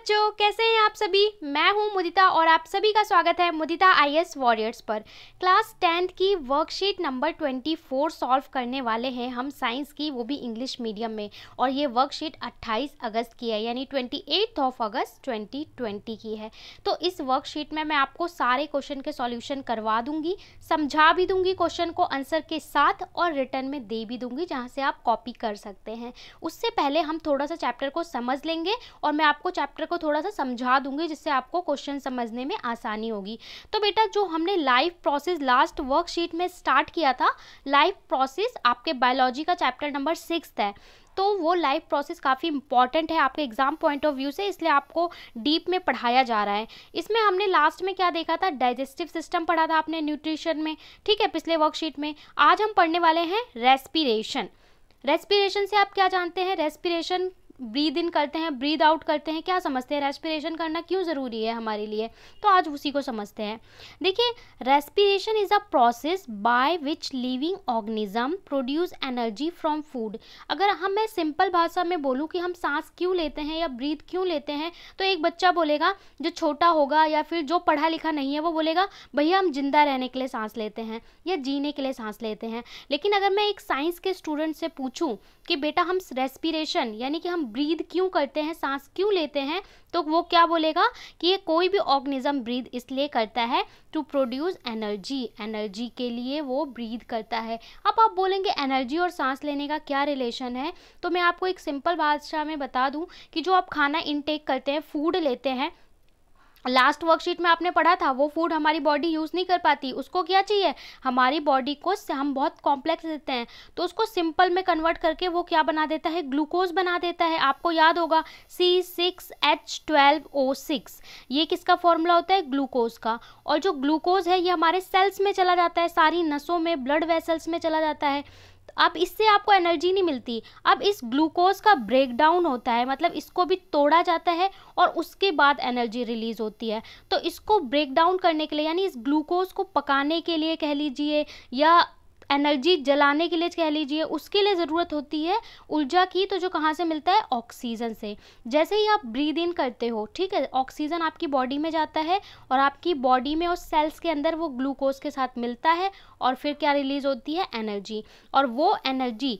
बच्चों कैसे हैं आप सभी मैं हूं मुदिता और आप सभी का स्वागत है मुदिता आईएएस वॉरियर्स पर क्लास टेंथ की वर्कशीट नंबर 24 सॉल्व करने वाले हैं हम साइंस की वो भी इंग्लिश मीडियम में और ये वर्कशीट 28 अगस्त की है यानी 28 ऑफ अगस्त 2020 की है तो इस वर्कशीट में मैं आपको सारे क्वेश्चन के सॉल्यूशन करवा दूंगी समझा भी दूंगी क्वेश्चन को आंसर के साथ और रिटर्न में दे भी दूंगी जहाँ से आप कॉपी कर सकते हैं उससे पहले हम थोड़ा सा चैप्टर को समझ लेंगे और मैं आपको चैप्टर को थोड़ा सा समझा दूंगी जिससे आपको क्वेश्चन समझने में आसानी होगी तो बेटा जो हमने लाइफ प्रोसेस लास्ट वर्कशीट में स्टार्ट किया था लाइफ प्रोसेस आपके बायोलॉजी का चैप्टर नंबर सिक्स है तो वो लाइफ प्रोसेस काफ़ी इंपॉर्टेंट है आपके एग्ज़ाम पॉइंट ऑफ व्यू से इसलिए आपको डीप में पढ़ाया जा रहा है इसमें हमने लास्ट में क्या देखा था डाइजेस्टिव सिस्टम पढ़ा था आपने न्यूट्रिशन में ठीक है पिछले वर्कशीट में आज हम पढ़ने वाले हैं रेस्पिरेशन रेस्पिरेशन से आप क्या जानते हैं रेस्पिरेशन ब्रीद इन करते हैं ब्रीद आउट करते हैं क्या समझते हैं रेस्पिरेशन करना क्यों ज़रूरी है हमारे लिए तो आज उसी को समझते हैं देखिए respiration is a process by which living organism produce energy from food अगर हम मैं सिंपल भाषा में बोलूँ कि हम सांस क्यों लेते हैं या ब्रीद क्यों लेते हैं तो एक बच्चा बोलेगा जो छोटा होगा या फिर जो पढ़ा लिखा नहीं है वो बोलेगा भैया हम जिंदा रहने के लिए सांस लेते हैं या जीने के लिए सांस लेते हैं लेकिन अगर मैं एक साइंस के स्टूडेंट से पूछूँ कि बेटा हम रेस्पिरेशन यानी कि हम ब्रीद क्यों करते हैं सांस क्यों लेते हैं तो वो क्या बोलेगा कि ये कोई भी ऑर्गेनिज्म ब्रीद इसलिए करता है टू प्रोड्यूस एनर्जी एनर्जी के लिए वो ब्रीद करता है अब आप बोलेंगे एनर्जी और सांस लेने का क्या रिलेशन है तो मैं आपको एक सिंपल बादशाह में बता दूँ कि जो आप खाना इनटेक करते हैं फूड लेते हैं लास्ट वर्कशीट में आपने पढ़ा था वो फूड हमारी बॉडी यूज़ नहीं कर पाती उसको क्या चाहिए हमारी बॉडी को हम बहुत कॉम्प्लेक्स देते हैं तो उसको सिंपल में कन्वर्ट करके वो क्या बना देता है ग्लूकोज बना देता है आपको याद होगा C six H twelve O six ये किसका फॉर्मूला होता है ग्लूकोज का और जो ग्लूकोज है ये हमारे सेल्स में चला जाता है सारी नसों में ब्लड वेसल्स में चला जाता है अब इससे आपको एनर्जी नहीं मिलती अब इस ग्लूकोज का ब्रेकडाउन होता है मतलब इसको भी तोड़ा जाता है और उसके बाद एनर्जी रिलीज होती है तो इसको ब्रेकडाउन करने के लिए यानी इस ग्लूकोज को पकाने के लिए कह लीजिए या एनर्जी जलाने के लिए कह लीजिए उसके लिए ज़रूरत होती है ऊर्जा की तो जो कहाँ से मिलता है ऑक्सीजन से जैसे ही आप ब्रीद इन करते हो ठीक है ऑक्सीजन आपकी बॉडी में जाता है और आपकी बॉडी में और सेल्स के अंदर वो ग्लूकोज के साथ मिलता है और फिर क्या रिलीज़ होती है एनर्जी और वो एनर्जी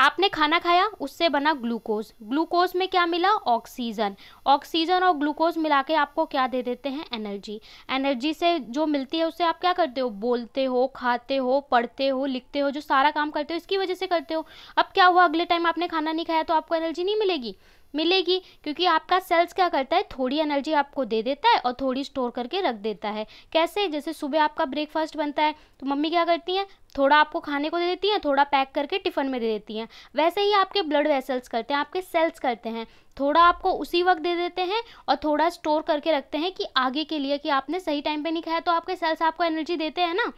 आपने खाना खाया उससे बना ग्लूकोज ग्लूकोज में क्या मिला ऑक्सीजन ऑक्सीजन और ग्लूकोज मिला के आपको क्या दे देते हैं एनर्जी एनर्जी से जो मिलती है उससे आप क्या करते हो बोलते हो खाते हो पढ़ते हो लिखते हो जो सारा काम करते हो इसकी वजह से करते हो अब क्या हुआ अगले टाइम आपने खाना नहीं खाया तो आपको एनर्जी नहीं मिलेगी मिलेगी क्योंकि आपका सेल्स क्या करता है थोड़ी एनर्जी आपको दे देता है और थोड़ी स्टोर करके रख देता है कैसे जैसे सुबह आपका ब्रेकफास्ट बनता है तो मम्मी क्या करती हैं थोड़ा आपको खाने को दे देती हैं थोड़ा पैक करके टिफ़न में दे देती हैं वैसे ही आपके ब्लड वेसल्स करते हैं आपके सेल्स करते हैं थोड़ा आपको उसी वक्त दे देते हैं और थोड़ा स्टोर करके रखते हैं कि आगे के लिए कि आपने सही टाइम पर नहीं खाया तो आपके सेल्स आपको एनर्जी देते हैं ना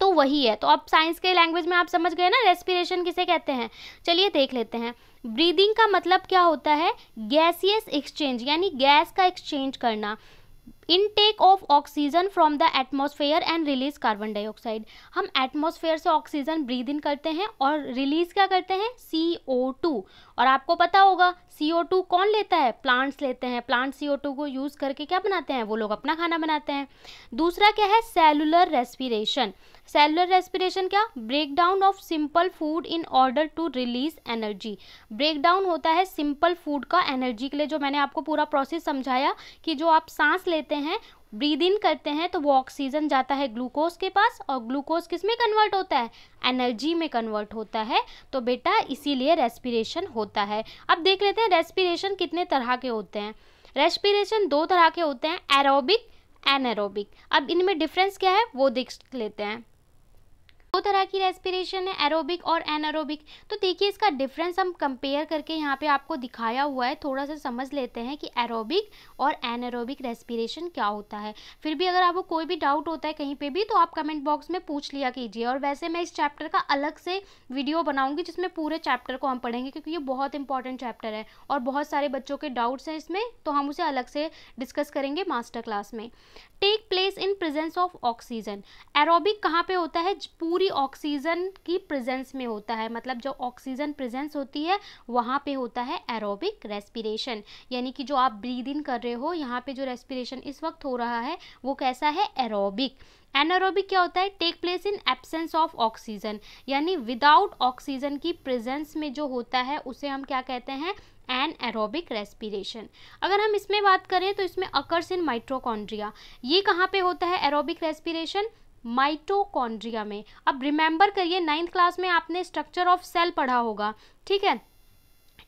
तो वही है तो अब साइंस के लैंग्वेज में आप समझ गए ना रेस्पिरेशन किसे कहते हैं चलिए देख लेते हैं ब्रीदिंग का मतलब क्या होता है गैसियस एक्सचेंज यानी गैस का एक्सचेंज करना intake of oxygen from the atmosphere and release carbon dioxide हम एटमोसफेयर से ऑक्सीजन ब्रीद इन करते हैं और रिलीज क्या करते हैं सी ओ टू और आपको पता होगा सी कौन लेता है प्लांट्स लेते हैं प्लांट सी को यूज़ करके क्या बनाते हैं वो लोग अपना खाना बनाते हैं दूसरा क्या है सेलुलर रेस्पिरेशन सेलुलर रेस्पिरेशन क्या break down of simple food in order to release energy break down होता है सिंपल फूड का एनर्जी के लिए जो मैंने आपको पूरा प्रोसेस समझाया कि जो आप सांस लेते हैं ब्रीद इन करते हैं तो वो ऑक्सीजन जाता है ग्लूकोज के पास और ग्लूकोज किस में कन्वर्ट होता है एनर्जी में कन्वर्ट होता है तो बेटा इसीलिए रेस्पिरेशन होता है अब देख लेते हैं रेस्पिरेशन कितने तरह के होते हैं रेस्पिरेशन दो तरह के होते हैं एरोबिक एनएरोबिक अब इनमें डिफरेंस क्या है वो देख लेते हैं दो तरह की रेस्पिरेशन है एरोबिक और एनारोबिक तो देखिए इसका डिफरेंस हम कंपेयर करके यहाँ पे आपको दिखाया हुआ है थोड़ा सा समझ लेते हैं कि एरोबिक और एनारोबिक रेस्पिरेशन क्या होता है फिर भी अगर आपको कोई भी डाउट होता है कहीं पे भी तो आप कमेंट बॉक्स में पूछ लिया कीजिए और वैसे मैं इस चैप्टर का अलग से वीडियो बनाऊंगी जिसमें पूरे चैप्टर को हम पढ़ेंगे क्योंकि ये बहुत इंपॉर्टेंट चैप्टर है और बहुत सारे बच्चों के डाउट्स हैं इसमें तो हम उसे अलग से डिस्कस करेंगे मास्टर क्लास में take place in presence of oxygen aerobic कहाँ पे होता है पूरी ऑक्सीजन की प्रेजेंस में होता है मतलब जो ऑक्सीजन प्रेजेंस होती है वहाँ पे होता है एरोबिक रेस्पिरेशन यानी कि जो आप ब्रीद इन कर रहे हो यहाँ पे जो रेस्पिरेशन इस वक्त हो रहा है वो कैसा है एरोबिक एनारोबिक क्या होता है take place in absence of oxygen यानी विदाउट ऑक्सीजन की प्रेजेंस में जो होता है उसे हम क्या कहते हैं एंड एरोबिक रेस्पिरेशन अगर हम इसमें बात करें तो इसमें अकर्स इन माइट्रोकॉन्ड्रिया ये कहाँ पे होता है एरोबिक रेस्पिरेशन माइटोकॉन्ड्रिया में अब रिमेंबर करिए नाइन्थ क्लास में आपने स्ट्रक्चर ऑफ सेल पढ़ा होगा ठीक है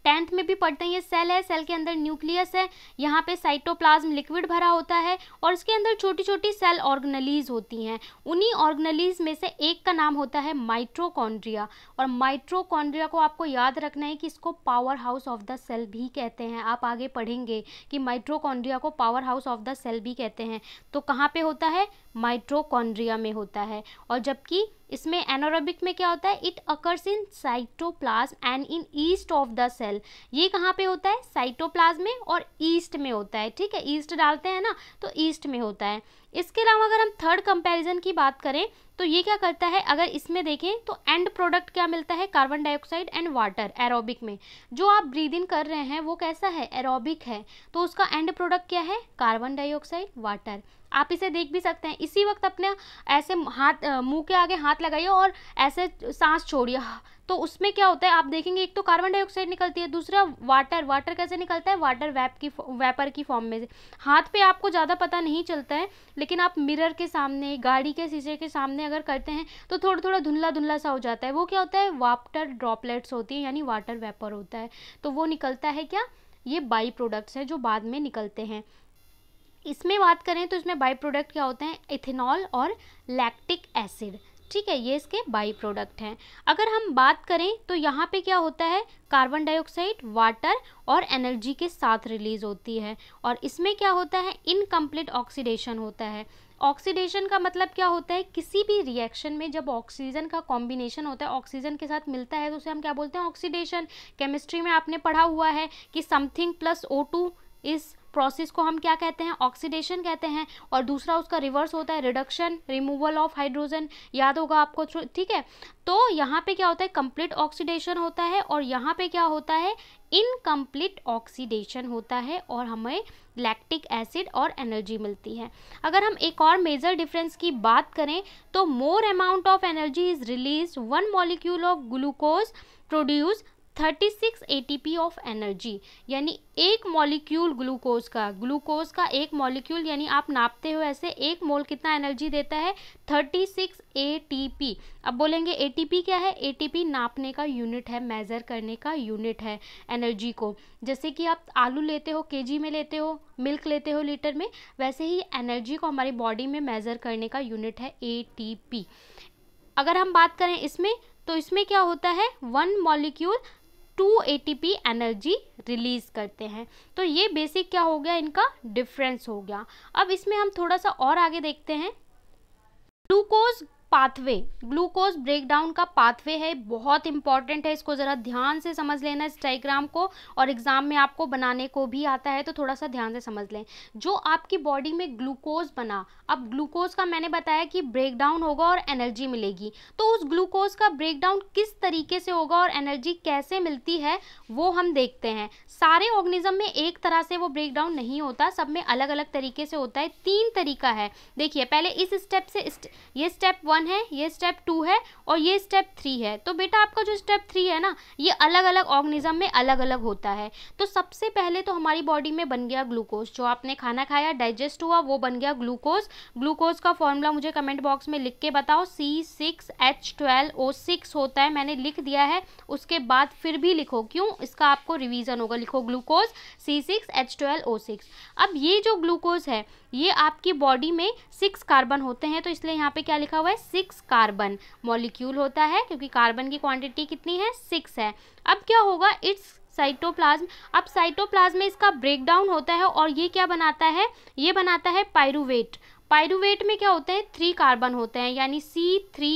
टेंथ में भी पढ़ते हैं ये सेल है सेल के अंदर न्यूक्लियस है यहाँ पे साइटोप्लाज्म लिक्विड भरा होता है और इसके अंदर छोटी छोटी सेल ऑर्गनलीज होती हैं उन्हीं ऑर्गनलीज में से एक का नाम होता है माइट्रोकॉन्ड्रिया और माइट्रोकॉन्ड्रिया को आपको याद रखना है कि इसको powerhouse of the cell भी कहते हैं आप आगे पढ़ेंगे कि माइट्रोकॉन्ड्रिया को powerhouse of the cell भी कहते हैं तो कहाँ पर होता है माइट्रोकॉन्ड्रिया में होता है और जबकि इसमें एनोरबिक में क्या होता है it occurs in cytoplasm and in yeast of the cell ये कहाँ पे होता है साइटोप्लाज्म में और ईस्ट में होता है ठीक है ईस्ट डालते हैं ना तो ईस्ट में होता है इसके अलावा अगर हम थर्ड कंपैरिजन की बात करें तो ये क्या करता है अगर इसमें देखें तो एंड प्रोडक्ट क्या मिलता है carbon dioxide and water aerobic में जो आप ब्रीद इन कर रहे हैं वो कैसा है एरोबिक है तो उसका एंड प्रोडक्ट क्या है कार्बन डाइऑक्साइड वाटर आप इसे देख भी सकते हैं इसी वक्त अपने ऐसे हाथ मुंह के आगे हाथ लगाइए और ऐसे सांस छोड़िए तो उसमें क्या होता है आप देखेंगे एक तो कार्बन डाइऑक्साइड निकलती है दूसरा वाटर वाटर कैसे निकलता है वाटर वैप की वेपर की फॉर्म में से हाथ पे आपको ज़्यादा पता नहीं चलता है लेकिन आप मिरर के सामने गाड़ी के शीशे के सामने अगर करते हैं तो थोड़ा थोड़ा धुंधला धुंधला सा हो जाता है वो क्या होता है वाटर ड्रॉपलेट्स होती है यानी वाटर वेपर होता है तो वो निकलता है क्या ये बाई प्रोडक्ट्स हैं जो बाद में निकलते हैं इसमें बात करें तो इसमें बाई प्रोडक्ट क्या होते हैं इथेनॉल और लैक्टिक एसिड ठीक है ये इसके बाई प्रोडक्ट हैं अगर हम बात करें तो यहाँ पे क्या होता है कार्बन डाइऑक्साइड वाटर और एनर्जी के साथ रिलीज होती है और इसमें क्या होता है इनकम्प्लीट ऑक्सीडेशन होता है ऑक्सीडेशन का मतलब क्या होता है किसी भी रिएक्शन में जब ऑक्सीजन का कॉम्बिनेशन होता है ऑक्सीजन के साथ मिलता है तो उसे हम क्या बोलते हैं ऑक्सीडेशन केमिस्ट्री में आपने पढ़ा हुआ है कि something plus O two is process को हम क्या कहते हैं ऑक्सीडेशन कहते हैं और दूसरा उसका रिवर्स होता है रिडक्शन रिमूवल ऑफ हाइड्रोजन याद होगा आपको ठीक है तो यहाँ पे क्या होता है कंप्लीट ऑक्सीडेशन होता है और यहाँ पे क्या होता है इनकम्प्लीट ऑक्सीडेशन होता है और हमें लैक्टिक एसिड और एनर्जी मिलती है अगर हम एक और मेजर डिफरेंस की बात करें तो more amount of energy is release one molecule of glucose produce 36 ATP of energy यानी एक मॉलिक्यूल ग्लूकोज का ग्लूकोज का एक मॉलिक्यूल यानी आप नापते हो ऐसे एक मोल कितना एनर्जी देता है 36 एटीपी अब बोलेंगे एटीपी क्या है एटीपी नापने का यूनिट है मेज़र करने का यूनिट है एनर्जी को जैसे कि आप आलू लेते हो जी में लेते हो मिल्क लेते हो लीटर में वैसे ही एनर्जी को हमारी बॉडी में मेज़र करने का यूनिट है पी अगर हम बात करें इसमें तो इसमें क्या होता है one molecule two A energy release करते हैं तो ये बेसिक क्या हो गया इनका डिफरेंस हो गया अब इसमें हम थोड़ा सा और आगे देखते हैं ग्लूकोज पाथवे ग्लूकोज ब्रेकडाउन का पाथवे है बहुत इंपॉर्टेंट है इसको ज़रा ध्यान से समझ लेना इस डाइग्राम को और एग्ज़ाम में आपको बनाने को भी आता है तो थोड़ा सा ध्यान से समझ लें जो आपकी बॉडी में ग्लूकोज बना अब ग्लूकोज का मैंने बताया कि ब्रेकडाउन होगा और एनर्जी मिलेगी तो उस ग्लूकोज का ब्रेकडाउन किस तरीके से होगा और एनर्जी कैसे मिलती है वो हम देखते हैं सारे ऑर्गेनिज्म में एक तरह से वो ब्रेकडाउन नहीं होता सब में अलग अलग तरीके से होता है तीन तरीका है देखिए पहले इस स्टेप से ये स्टेप वन वन है ये स्टेप टू है और ये स्टेप थ्री है तो बेटा आपका जो स्टेप थ्री है ना ये अलग अलग ऑर्गेनिज्म में अलग अलग होता है तो सबसे पहले तो हमारी बॉडी में बन गया ग्लूकोज जो आपने खाना खाया डाइजेस्ट हुआ वो बन गया ग्लूकोज ग्लूकोज का फॉर्मूला मुझे कमेंट बॉक्स में लिख के बताओ C six H twelve O six होता है मैंने लिख दिया है उसके बाद फिर भी लिखो क्यों इसका आपको रिविजन होगा लिखो glucose C six H twelve O six अब ये जो ग्लूकोज है ये आपकी बॉडी में सिक्स कार्बन होते हैं तो इसलिए यहाँ पे क्या लिखा हुआ है सिक्स कार्बन मॉलिक्यूल होता है क्योंकि कार्बन की क्वांटिटी कितनी है सिक्स है अब क्या होगा इट्स साइटोप्लाज्म अब साइटोप्लाज्म में इसका ब्रेकडाउन होता है और ये क्या बनाता है ये बनाता है पायरुवेट पायरुवेट में क्या होते हैं थ्री कार्बन होते हैं यानी C three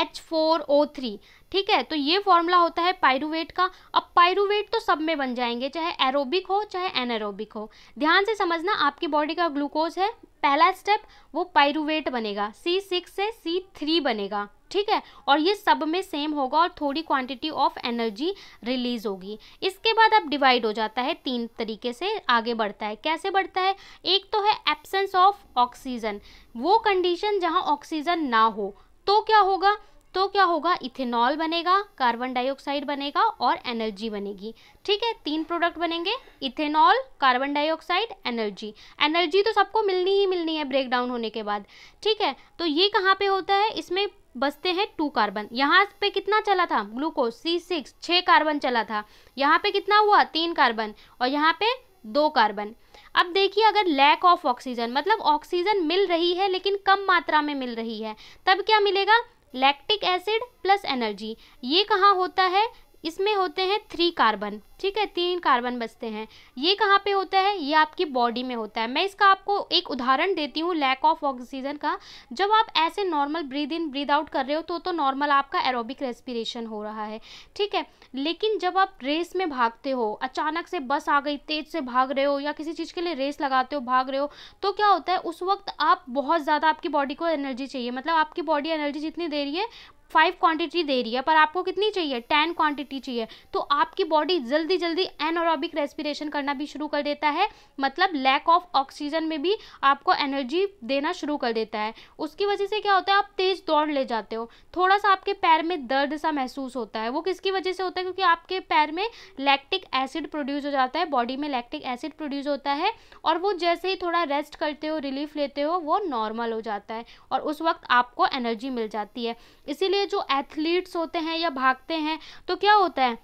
H four O three ठीक है तो ये फॉर्मूला होता है पायरुवेट का अब पायरुवेट तो सब में बन जाएंगे चाहे एरोबिक हो चाहे एनएरोबिक हो ध्यान से समझना आपकी बॉडी का ग्लूकोज है पहला स्टेप वो पायरुवेट बनेगा सी सिक्स से सी थ्री बनेगा ठीक है और ये सब में सेम होगा और थोड़ी क्वांटिटी ऑफ एनर्जी रिलीज होगी इसके बाद अब डिवाइड हो जाता है तीन तरीके से आगे बढ़ता है कैसे बढ़ता है एक तो है एब्सेंस ऑफ ऑक्सीजन वो कंडीशन जहाँ ऑक्सीजन ना हो तो क्या होगा तो क्या होगा इथेनॉल बनेगा कार्बन डाइऑक्साइड बनेगा और एनर्जी बनेगी ठीक है तीन प्रोडक्ट बनेंगे ethanol carbon dioxide energy energy तो सबको मिलनी ही मिलनी है ब्रेक डाउन होने के बाद ठीक है तो ये कहाँ पे होता है इसमें बचते हैं टू कार्बन यहाँ पे कितना चला था ग्लूकोज सी सिक्स छः कार्बन चला था यहाँ पे कितना हुआ तीन कार्बन और यहाँ पे दो कार्बन अब देखिए अगर लैक ऑफ ऑक्सीजन मतलब ऑक्सीजन मिल रही है लेकिन कम मात्रा में मिल रही है तब क्या मिलेगा लैक्टिक एसिड प्लस एनर्जी ये कहाँ होता है इसमें होते हैं थ्री कार्बन ठीक है तीन कार्बन बचते हैं ये कहाँ पे होता है ये आपकी बॉडी में होता है मैं इसका आपको एक उदाहरण देती हूँ लैक ऑफ ऑक्सीजन का जब आप ऐसे normal breathe in breathe out कर रहे हो तो तो नॉर्मल आपका एरोबिक रेस्पिरेशन हो रहा है ठीक है लेकिन जब आप रेस में भागते हो अचानक से बस आ गई तेज से भाग रहे हो या किसी चीज़ के लिए रेस लगाते हो भाग रहे हो तो क्या होता है उस वक्त आप बहुत ज़्यादा आपकी बॉडी को एनर्जी चाहिए मतलब आपकी बॉडी एनर्जी जितनी दे रही है फाइव क्वांटिटी दे रही है पर आपको कितनी चाहिए टेन क्वांटिटी चाहिए तो आपकी बॉडी जल्दी जल्दी एनोरॉबिक रेस्पिरेशन करना भी शुरू कर देता है मतलब लैक ऑफ ऑक्सीजन में भी आपको एनर्जी देना शुरू कर देता है उसकी वजह से क्या होता है आप तेज दौड़ ले जाते हो थोड़ा सा आपके पैर में दर्द सा महसूस होता है वो किसकी वजह से होता है क्योंकि आपके पैर में लैक्टिक एसिड प्रोड्यूस हो जाता है बॉडी में लैक्टिक एसिड प्रोड्यूस होता है और वो जैसे ही थोड़ा रेस्ट करते हो रिलीफ लेते हो वो नॉर्मल हो जाता है और उस वक्त आपको एनर्जी मिल जाती है इसीलिए ये जो एथलीट्स होते हैं या भागते हैं तो क्या होता है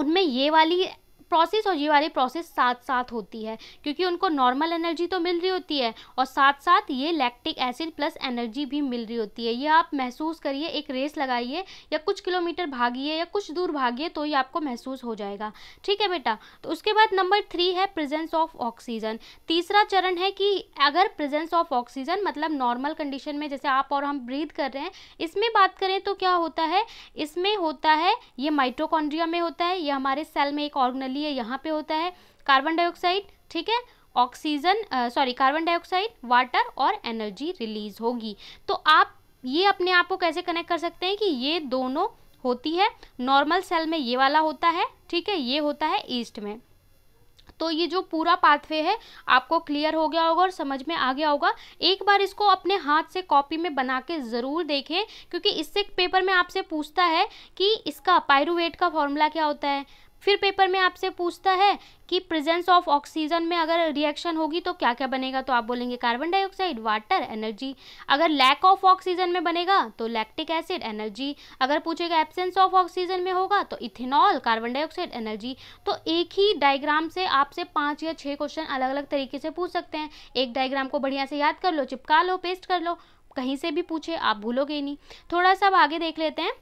उनमें ये वाली प्रोसेस और ये वाली प्रोसेस साथ साथ होती है क्योंकि उनको नॉर्मल एनर्जी तो मिल रही होती है और साथ साथ ये लैक्टिक एसिड प्लस एनर्जी भी मिल रही होती है ये आप महसूस करिए एक रेस लगाइए या कुछ किलोमीटर भागिए या कुछ दूर भागिए तो ये आपको महसूस हो जाएगा ठीक है बेटा तो उसके बाद नंबर थ्री है प्रेजेंस ऑफ ऑक्सीजन तीसरा चरण है कि अगर प्रेजेंस ऑफ ऑक्सीजन मतलब नॉर्मल कंडीशन में जैसे आप और हम ब्रीथ कर रहे हैं इसमें बात करें तो क्या होता है इसमें होता है ये माइट्रोकॉन्ड्रिया में होता है ये हमारे सेल में एक ऑर्गनली लिए यहाँ पे होता है कार्बन डाइऑक्साइड ठीक है oxygen sorry carbon dioxide water और एनर्जी रिलीज होगी तो आप ये अपने आप को कैसे कनेक्ट कर सकते हैं कि ये दोनों होती है नॉर्मल सेल में ये वाला होता है ठीक है ये होता है ईस्ट में तो ये जो पूरा पाथवे है आपको क्लियर हो गया होगा और समझ में आ गया होगा एक बार इसको अपने हाथ से कॉपी में बना के ज़रूर देखें क्योंकि इससे पेपर में आपसे पूछता है कि इसका पायरुवेट का फॉर्मूला क्या होता है फिर पेपर में आपसे पूछता है कि प्रेजेंस ऑफ ऑक्सीजन में अगर रिएक्शन होगी तो क्या क्या बनेगा तो आप बोलेंगे कार्बन डाइऑक्साइड वाटर एनर्जी अगर लैक ऑफ ऑक्सीजन में बनेगा तो लैक्टिक एसिड एनर्जी अगर पूछेगा एब्सेंस ऑफ ऑक्सीजन में होगा तो इथेनॉल कार्बन डाइऑक्साइड एनर्जी तो एक ही डायग्राम से आपसे पाँच या छः क्वेश्चन अलग अलग तरीके से पूछ सकते हैं एक डायग्राम को बढ़िया से याद कर लो चिपका लो पेस्ट कर लो कहीं से भी पूछे आप भूलोगे नहीं थोड़ा सा आगे देख लेते हैं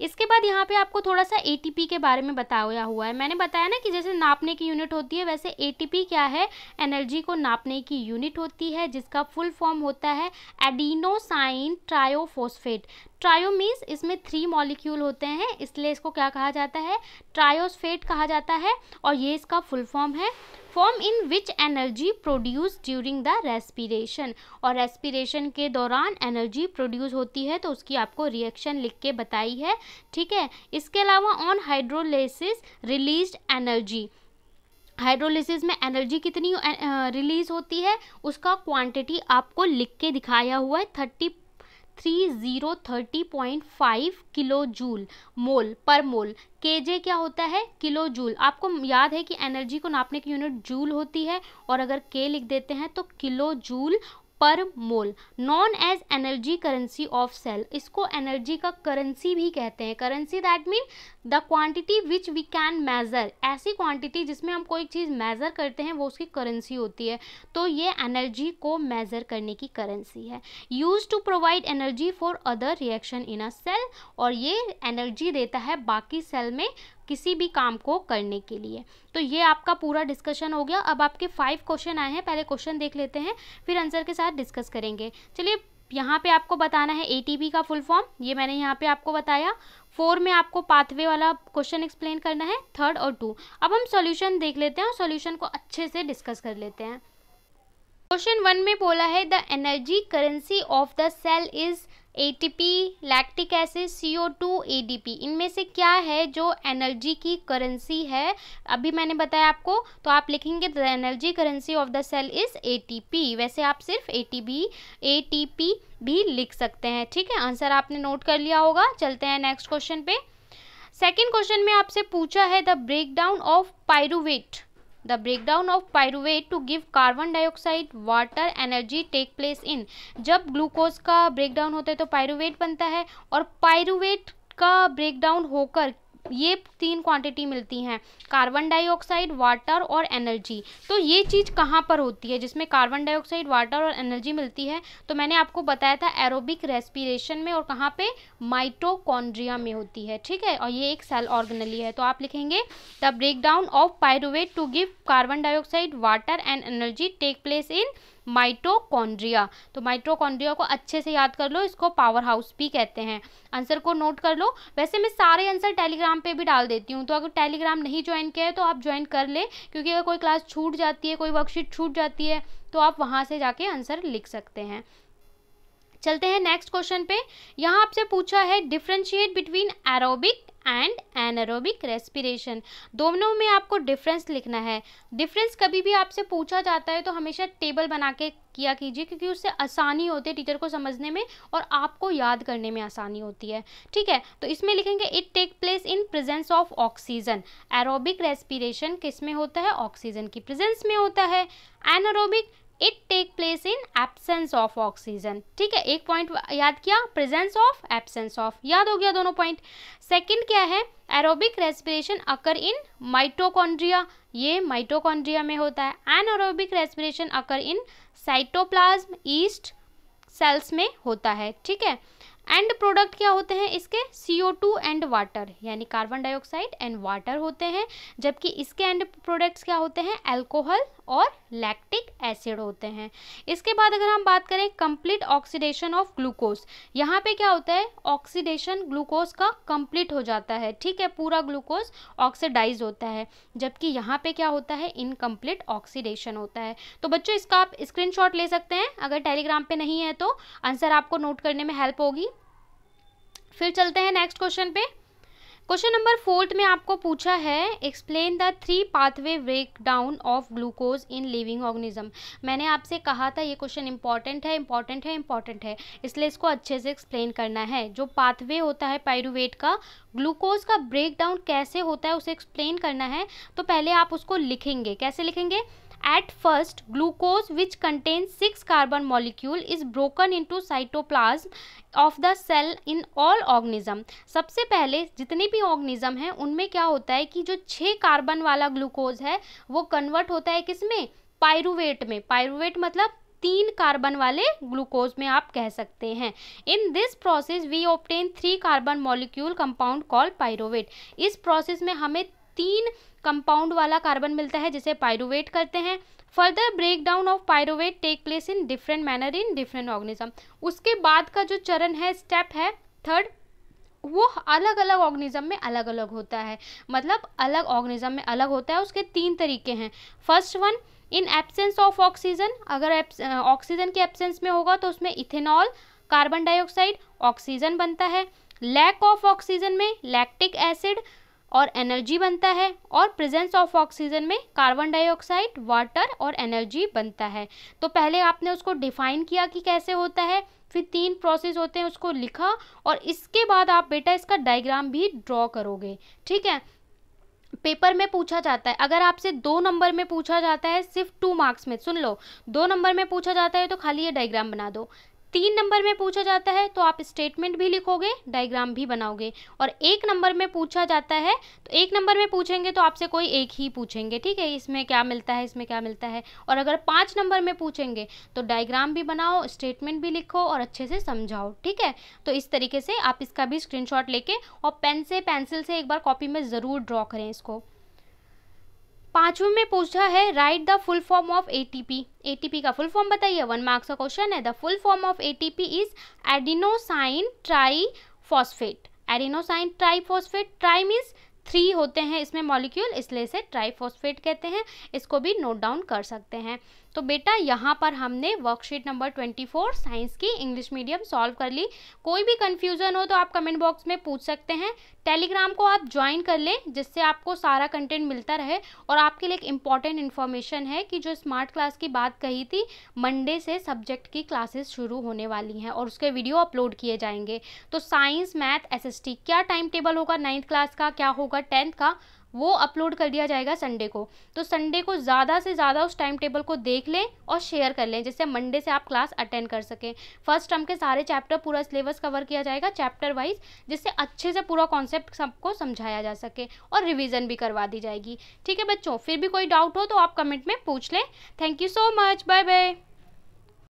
इसके बाद यहाँ पे आपको थोड़ा सा एटीपी के बारे में बताया हुआ है मैंने बताया ना कि जैसे नापने की यूनिट होती है वैसे एटीपी क्या है एनर्जी को नापने की यूनिट होती है जिसका फुल फॉर्म होता है एडीनोसाइन ट्रायोफोस्फेट ट्रायो मीन्स इसमें थ्री मॉलिक्यूल होते हैं इसलिए इसको क्या कहा जाता है ट्रायोस्फेट कहा जाता है और ये इसका फुल फॉर्म है form in which energy produce during the respiration और रेस्पिरेशन के दौरान एनर्जी प्रोड्यूस होती है तो उसकी आपको रिएक्शन लिख के बताई है ठीक है इसके अलावा on hydrolysis release energy hydrolysis में एनर्जी कितनी रिलीज होती है उसका क्वांटिटी आपको लिख के दिखाया हुआ है thirty three zero thirty point five kilojoule mole per mole के जे क्या होता है किलो जूल आपको याद है कि एनर्जी को नापने की यूनिट जूल होती है और अगर के लिख देते हैं तो kilojoule per mole known as energy currency of cell इसको एनर्जी का करेंसी भी कहते हैं currency that mean the quantity which we can measure ऐसी क्वांटिटी जिसमें हम कोई चीज़ मेज़र करते हैं वो उसकी करेंसी होती है तो ये एनर्जी को मेज़र करने की करेंसी है use to provide energy for other reaction in a cell और ये एनर्जी देता है बाकी सेल में किसी भी काम को करने के लिए तो ये आपका पूरा डिस्कशन हो गया अब आपके फाइव क्वेश्चन आए हैं पहले क्वेश्चन देख लेते हैं फिर आंसर के साथ डिस्कस करेंगे चलिए यहाँ पे आपको बताना है ए का फुल फॉर्म ये मैंने यहाँ पे आपको बताया फोर में आपको पाथवे वाला क्वेश्चन एक्सप्लेन करना है थर्ड और टू अब हम सॉल्यूशन देख लेते हैं और सॉल्यूशन को अच्छे से डिस्कस कर लेते हैं क्वेश्चन वन में बोला है the energy currency of the cell is ATP lactic acid C O P से क्या है जो एनर्जी की करेंसी है अभी मैंने बताया आपको तो आप लिखेंगे the energy currency of the cell is P वैसे आप सिर्फ टी पी भी लिख सकते हैं ठीक है आंसर आपने नोट कर लिया होगा चलते हैं नेक्स्ट क्वेश्चन पे सेकेंड क्वेश्चन में आपसे पूछा है the break down of pyruvate the break down of pyruvate to give carbon dioxide water energy take place in जब ग्लूकोज का ब्रेक डाउन होता है तो पायरुवेट बनता है और पायरुवेट का ब्रेकडाउन होकर ये तीन क्वांटिटी मिलती हैं कार्बन डाइऑक्साइड वाटर और एनर्जी तो ये चीज़ कहाँ पर होती है जिसमें कार्बन डाइऑक्साइड वाटर और एनर्जी मिलती है तो मैंने आपको बताया था एरोबिक रेस्पिरेशन में और कहाँ पे माइटोकॉन्ड्रिया में होती है ठीक है और ये एक सेल ऑर्गनली है तो आप लिखेंगे the down of pyruvate to give carbon dioxide water and energy take place in mitochondria तो माइटोकॉन्ड्रिया को अच्छे से याद कर लो इसको पावर हाउस भी कहते हैं आंसर को नोट कर लो वैसे मैं सारे आंसर टेलीग्राम पे भी डाल देती हूँ तो अगर टेलीग्राम नहीं ज्वाइन किया है तो आप ज्वाइन कर ले क्योंकि अगर कोई क्लास छूट जाती है कोई वर्कशीट छूट जाती है तो आप वहाँ से जाके आंसर लिख सकते हैं चलते हैं नेक्स्ट क्वेश्चन पे यहाँ आपसे पूछा है differentiate between aerobic and anaerobic respiration दोनों में आपको डिफरेंस लिखना है डिफरेंस कभी भी आपसे पूछा जाता है तो हमेशा टेबल बना के किया कीजिए क्योंकि उससे आसानी होती है टीचर को समझने में और आपको याद करने में आसानी होती है ठीक है तो इसमें लिखेंगे it take place in presence of oxygen aerobic respiration किस में होता है ऑक्सीजन की प्रेजेंस में होता है anaerobic it take place in absence of oxygen ठीक है एक पॉइंट याद किया प्रेजेंस ऑफ एबसेंस ऑफ याद हो गया दोनों पॉइंट सेकंड क्या है aerobic respiration occur in mitochondria ये माइटोकॉन्ड्रिया में होता है anaerobic respiration occur in cytoplasm yeast cells में होता है ठीक है एंड प्रोडक्ट क्या होते हैं इसके C O two and water यानी कार्बन डाइऑक्साइड एंड वाटर होते हैं जबकि इसके एंड प्रोडक्ट्स क्या होते हैं एल्कोहल और लैक्टिक एसिड होते हैं इसके बाद अगर हम बात करें कंप्लीट ऑक्सीडेशन ऑफ ग्लूकोज यहाँ पे क्या होता है ऑक्सीडेशन ग्लूकोज का कंप्लीट हो जाता है ठीक है पूरा ग्लूकोज ऑक्सीडाइज होता है जबकि यहाँ पे क्या होता है इनकम्प्लीट ऑक्सीडेशन होता है तो बच्चों इसका आप स्क्रीन ले सकते हैं अगर टेलीग्राम पर नहीं है तो आंसर आपको नोट करने में हेल्प होगी फिर चलते हैं नेक्स्ट क्वेश्चन पे क्वेश्चन नंबर फोर्थ में आपको पूछा है explain the three pathway break down of glucose in living organism मैंने आपसे कहा था ये क्वेश्चन इंपॉर्टेंट है इंपॉर्टेंट है इंपॉर्टेंट है इसलिए इसको अच्छे से एक्सप्लेन करना है जो पाथवे होता है पायरुवेट का ग्लूकोज का ब्रेक डाउन कैसे होता है उसे एक्सप्लेन करना है तो पहले आप उसको लिखेंगे कैसे लिखेंगे At first glucose which contain six carbon molecule is broken into cytoplasm of the cell in all organism सबसे पहले जितने भी ऑर्गेनिज्म हैं उनमें क्या होता है कि जो छः कार्बन वाला ग्लूकोज है वो कन्वर्ट होता है किसमें पायरुवेट में पायरुवेट मतलब तीन कार्बन वाले ग्लूकोज में आप कह सकते हैं in this process we obtain three carbon molecule compound call pyruvate इस प्रोसेस में हमें तीन कंपाउंड वाला कार्बन मिलता है जिसे पायरोवेट करते हैं further break down of pyruvate take place in different manner in different organism उसके बाद का जो चरण है स्टेप है थर्ड वो अलग अलग ऑर्गेनिज्म में अलग अलग होता है मतलब अलग ऑर्गेनिज्म में अलग होता है उसके तीन तरीके हैं first one in absence of oxygen अगर ऑक्सीजन के एब्सेंस में होगा तो उसमें इथेनॉल कार्बन डाइऑक्साइड ऑक्सीजन बनता है लैक ऑफ ऑक्सीजन में लैक्टिक एसिड और एनर्जी बनता है और प्रेजेंस ऑफ ऑक्सीजन में कार्बन डाइऑक्साइड वाटर और एनर्जी बनता है तो पहले आपने उसको डिफाइन किया कि कैसे होता है फिर तीन प्रोसेस होते हैं उसको लिखा और इसके बाद आप बेटा इसका डायग्राम भी ड्रॉ करोगे ठीक है पेपर में पूछा जाता है अगर आपसे दो नंबर में पूछा जाता है सिर्फ टू मार्क्स में सुन लो दो नंबर में पूछा जाता है तो खाली ये डायग्राम बना दो तीन नंबर में पूछा जाता है तो आप स्टेटमेंट भी लिखोगे डायग्राम भी बनाओगे और एक नंबर में पूछा जाता है तो एक नंबर में पूछेंगे तो आपसे कोई एक ही पूछेंगे ठीक है इसमें क्या मिलता है इसमें क्या मिलता है और अगर पाँच नंबर में पूछेंगे तो डायग्राम भी बनाओ स्टेटमेंट भी लिखो और अच्छे से समझाओ ठीक है तो इस तरीके से आप इसका भी स्क्रीन लेके और पेन से पेंसिल से एक बार कॉपी में ज़रूर ड्रॉ करें इसको पांचवे में पूछा है write the full form of ATP ATP का फुल फॉर्म बताइए वन मार्क्स का क्वेश्चन है the full form of ATP is adenosine tri phosphate adenosine tri phosphate tri means three होते हैं इसमें मॉलिक्यूल इसलिए इसे ट्राईफॉस्फेट कहते हैं इसको भी नोट डाउन कर सकते हैं तो बेटा यहाँ पर हमने worksheet number twenty four science की इंग्लिश मीडियम सॉल्व कर ली कोई भी कन्फ्यूज़न हो तो आप कमेंट बॉक्स में पूछ सकते हैं टेलीग्राम को आप ज्वाइन कर लें जिससे आपको सारा कंटेंट मिलता रहे और आपके लिए एक इम्पॉर्टेंट इन्फॉर्मेशन है कि जो स्मार्ट क्लास की बात कही थी मंडे से सब्जेक्ट की क्लासेस शुरू होने वाली हैं और उसके वीडियो अपलोड किए जाएंगे तो साइंस मैथ एस क्या टाइम टेबल होगा नाइन्थ क्लास का क्या होगा टेंथ का वो अपलोड कर दिया जाएगा संडे को तो संडे को ज़्यादा से ज़्यादा उस टाइम टेबल को देख लें और शेयर कर लें जिससे मंडे से आप क्लास अटेंड कर सकें फर्स्ट टर्म के सारे चैप्टर पूरा सिलेबस कवर किया जाएगा चैप्टर वाइज जिससे अच्छे से पूरा कॉन्सेप्ट सबको समझाया जा सके और रिविज़न भी करवा दी जाएगी ठीक है बच्चों फिर भी कोई डाउट हो तो आप कमेंट में पूछ लें thank you so much bye bye